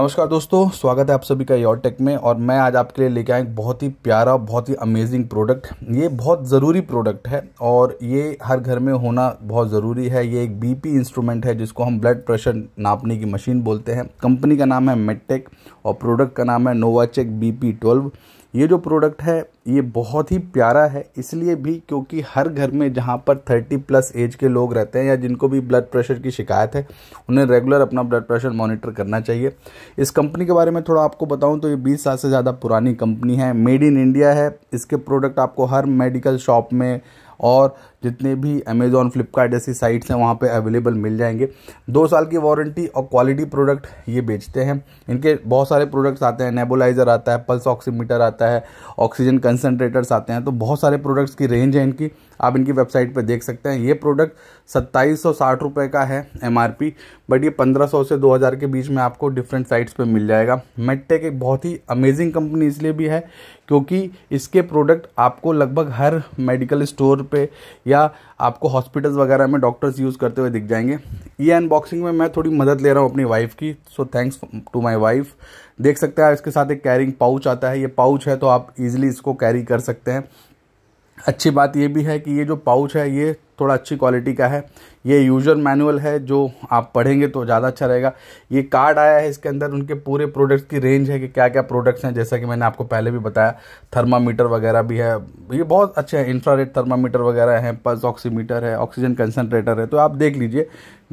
नमस्कार दोस्तों स्वागत है आप सभी का योर टेक में और मैं आज आपके लिए लेके आया एक बहुत ही प्यारा बहुत ही अमेजिंग प्रोडक्ट ये बहुत ज़रूरी प्रोडक्ट है और ये हर घर में होना बहुत ज़रूरी है ये एक बीपी इंस्ट्रूमेंट है जिसको हम ब्लड प्रेशर नापने की मशीन बोलते हैं कंपनी का नाम है मेटेक और प्रोडक्ट का नाम है नोवाचेक बी पी ट्वेल्व ये जो प्रोडक्ट है ये बहुत ही प्यारा है इसलिए भी क्योंकि हर घर में जहाँ पर थर्टी प्लस एज के लोग रहते हैं या जिनको भी ब्लड प्रेशर की शिकायत है उन्हें रेगुलर अपना ब्लड प्रेशर मॉनिटर करना चाहिए इस कंपनी के बारे में थोड़ा आपको बताऊं तो ये 20 साल से ज़्यादा पुरानी कंपनी है मेड इन इंडिया है इसके प्रोडक्ट आपको हर मेडिकल शॉप में और जितने भी अमेज़ॉन फ्लिपकार्ट जैसी साइट्स हैं वहाँ पे अवेलेबल मिल जाएंगे दो साल की वारंटी और क्वालिटी प्रोडक्ट ये बेचते हैं इनके बहुत सारे प्रोडक्ट्स आते हैं नेबुलाइज़र आता है पल्स ऑक्सीमीटर आता है ऑक्सीजन कंसनट्रेटर्स आते हैं तो बहुत सारे प्रोडक्ट्स की रेंज है इनकी आप इनकी वेबसाइट पर देख सकते हैं ये प्रोडक्ट सत्ताईस सौ साठ रुपये का है एम आर पी बट ये पंद्रह सौ से दो हज़ार के बीच में आपको डिफरेंट साइट्स पर मिल जाएगा मेटेक एक बहुत ही अमेजिंग कंपनी इसलिए भी है क्योंकि इसके प्रोडक्ट आपको लगभग हर मेडिकल स्टोर पे या आपको हॉस्पिटल्स वगैरह में डॉक्टर्स यूज़ करते हुए दिख जाएंगे ये अनबॉक्सिंग में मैं थोड़ी मदद ले रहा हूँ अपनी वाइफ की so thanks to my wife देख सकते हैं इसके साथ एक कैरिंग पाउच आता है ये पाउच है तो आप ईजिली इसको कैरी कर सकते हैं अच्छी बात ये भी है कि ये जो पाउच है ये थोड़ा अच्छी क्वालिटी का है ये यूज़र मैनुअल है जो आप पढ़ेंगे तो ज़्यादा अच्छा रहेगा ये कार्ड आया है इसके अंदर उनके पूरे प्रोडक्ट्स की रेंज है कि क्या क्या प्रोडक्ट्स हैं जैसा कि मैंने आपको पहले भी बताया थर्मामीटर वगैरह भी है ये बहुत अच्छे हैं इंफ्रारेड थर्मामीटर वगैरह हैं पल्स ऑक्सीमीटर है ऑक्सीजन कंसनट्रेटर है तो आप देख लीजिए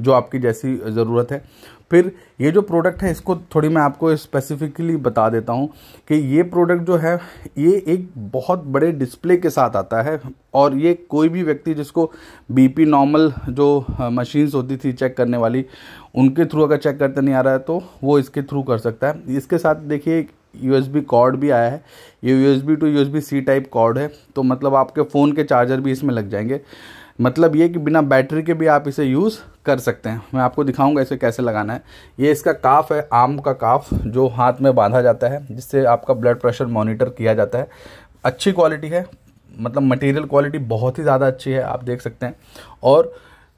जो आपकी जैसी ज़रूरत है फिर ये जो प्रोडक्ट है इसको थोड़ी मैं आपको स्पेसिफिकली बता देता हूँ कि ये प्रोडक्ट जो है ये एक बहुत बड़े डिस्प्ले के साथ आता है और ये कोई भी व्यक्ति जिसको बीपी नॉर्मल जो मशीन्स होती थी चेक करने वाली उनके थ्रू अगर चेक करते नहीं आ रहा है तो वो इसके थ्रू कर सकता है इसके साथ देखिए यू एस बी कॉर्ड भी आया है ये U S B to U S B C type cord है तो मतलब आपके फ़ोन के चार्जर भी इसमें लग जाएंगे मतलब ये कि बिना बैटरी के भी आप इसे यूज़ कर सकते हैं मैं आपको दिखाऊंगा इसे कैसे लगाना है ये इसका काफ है आम का काफ जो हाथ में बांधा जाता है जिससे आपका ब्लड प्रेशर मॉनिटर किया जाता है अच्छी क्वालिटी है मतलब मटेरियल क्वालिटी बहुत ही ज़्यादा अच्छी है आप देख सकते हैं और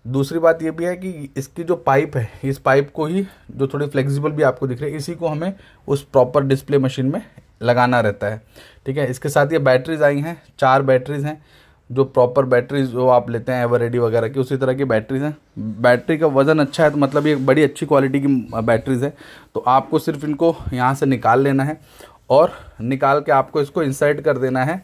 दूसरी बात ये भी है कि इसकी जो पाइप है इस पाइप को ही जो थोड़ी फ्लेक्सिबल भी आपको दिख रही है इसी को हमें उस प्रॉपर डिस्प्ले मशीन में लगाना रहता है ठीक है इसके साथ ये बैटरीज आई हैं चार बैटरीज हैं जो प्रॉपर बैटरीज जो आप लेते हैं एवर रेडी वगैरह की उसी तरह की बैटरीज हैं बैटरी का वज़न अच्छा है तो मतलब ये बड़ी अच्छी क्वालिटी की बैटरीज है तो आपको सिर्फ इनको यहाँ से निकाल लेना है और निकाल के आपको इसको इंसर्ट कर देना है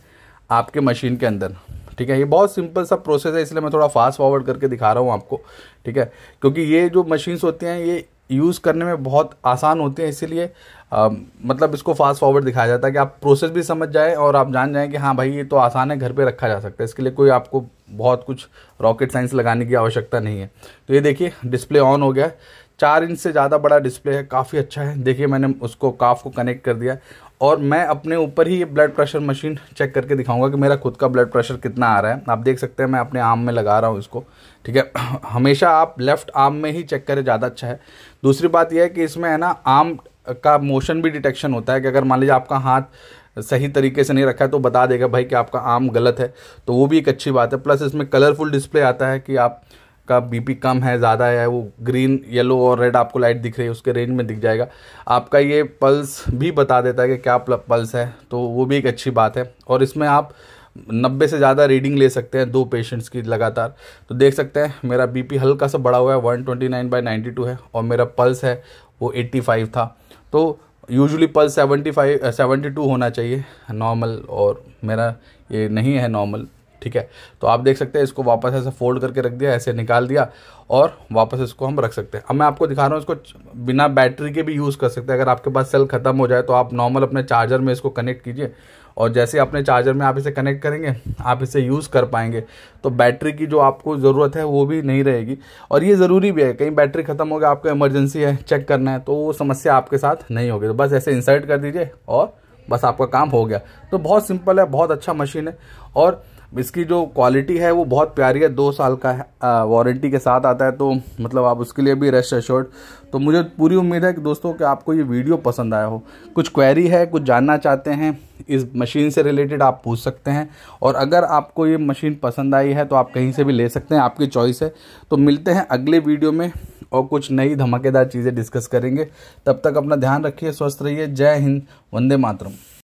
आपके मशीन के अंदर ठीक है ये बहुत सिंपल सा प्रोसेस है इसलिए मैं थोड़ा फास्ट फॉरवर्ड करके दिखा रहा हूँ आपको ठीक है क्योंकि ये जो मशीन्स होती हैं ये यूज़ करने में बहुत आसान होते हैं इसीलिए मतलब इसको फास्ट फॉरवर्ड दिखाया जाता है कि आप प्रोसेस भी समझ जाए और आप जान जाएं कि हाँ भाई ये तो आसान है घर पे रखा जा सकता है इसके लिए कोई आपको बहुत कुछ रॉकेट साइंस लगाने की आवश्यकता नहीं है तो ये देखिए डिस्प्ले ऑन हो गया है चार इंच से ज़्यादा बड़ा डिस्प्ले है काफ़ी अच्छा है देखिए मैंने उसको काफ को कनेक्ट कर दिया और मैं अपने ऊपर ही ये ब्लड प्रेशर मशीन चेक करके दिखाऊंगा कि मेरा खुद का ब्लड प्रेशर कितना आ रहा है आप देख सकते हैं मैं अपने आर्म में लगा रहा हूँ इसको ठीक है हमेशा आप लेफ़्ट आर्म में ही चेक करें ज़्यादा अच्छा है दूसरी बात यह है कि इसमें है ना आर्म का मोशन भी डिटेक्शन होता है कि अगर मान लीजिए आपका हाथ सही तरीके से नहीं रखा है तो बता देगा भाई कि आपका आम गलत है तो वो भी एक अच्छी बात है प्लस इसमें कलरफुल डिस्प्ले आता है कि आप का बीपी कम है ज़्यादा है वो ग्रीन येलो और रेड आपको लाइट दिख रही है उसके रेंज में दिख जाएगा आपका ये पल्स भी बता देता है कि क्या पल्स है तो वो भी एक अच्छी बात है और इसमें आप नब्बे से ज़्यादा रीडिंग ले सकते हैं दो पेशेंट्स की लगातार तो देख सकते हैं मेरा बीपी हल्का सा बढ़ा हुआ है 129 twenty nine by ninety two है और मेरा पल्स है वो 85 था तो यूजली पल्स 75 72 होना चाहिए नॉर्मल और मेरा ये नहीं है नॉर्मल ठीक है तो आप देख सकते हैं इसको वापस ऐसे फोल्ड करके रख दिया ऐसे निकाल दिया और वापस इसको हम रख सकते हैं अब मैं आपको दिखा रहा हूँ इसको बिना बैटरी के भी यूज़ कर सकते हैं अगर आपके पास सेल ख़त्म हो जाए तो आप नॉर्मल अपने चार्जर में इसको कनेक्ट कीजिए और जैसे अपने चार्जर में आप इसे कनेक्ट करेंगे आप इसे यूज़ कर पाएंगे तो बैटरी की जो आपको ज़रूरत है वो भी नहीं रहेगी और ये ज़रूरी भी है कहीं बैटरी ख़त्म हो गया आपको इमरजेंसी है चेक करना है तो वो समस्या आपके साथ नहीं होगी तो बस ऐसे इंसर्ट कर दीजिए और बस आपका काम हो गया तो बहुत सिंपल है बहुत अच्छा मशीन है और इसकी जो क्वालिटी है वो बहुत प्यारी है दो साल का वारंटी के साथ आता है तो मतलब आप उसके लिए भी रेस्ट एश्योर्ड तो मुझे पूरी उम्मीद है कि दोस्तों कि आपको ये वीडियो पसंद आया हो कुछ क्वेरी है कुछ जानना चाहते हैं इस मशीन से रिलेटेड आप पूछ सकते हैं और अगर आपको ये मशीन पसंद आई है तो आप कहीं से भी ले सकते हैं आपकी चॉइस है तो मिलते हैं अगले वीडियो में और कुछ नई धमाकेदार चीज़ें डिस्कस करेंगे तब तक अपना ध्यान रखिए स्वस्थ रहिए जय हिंद वंदे मातरम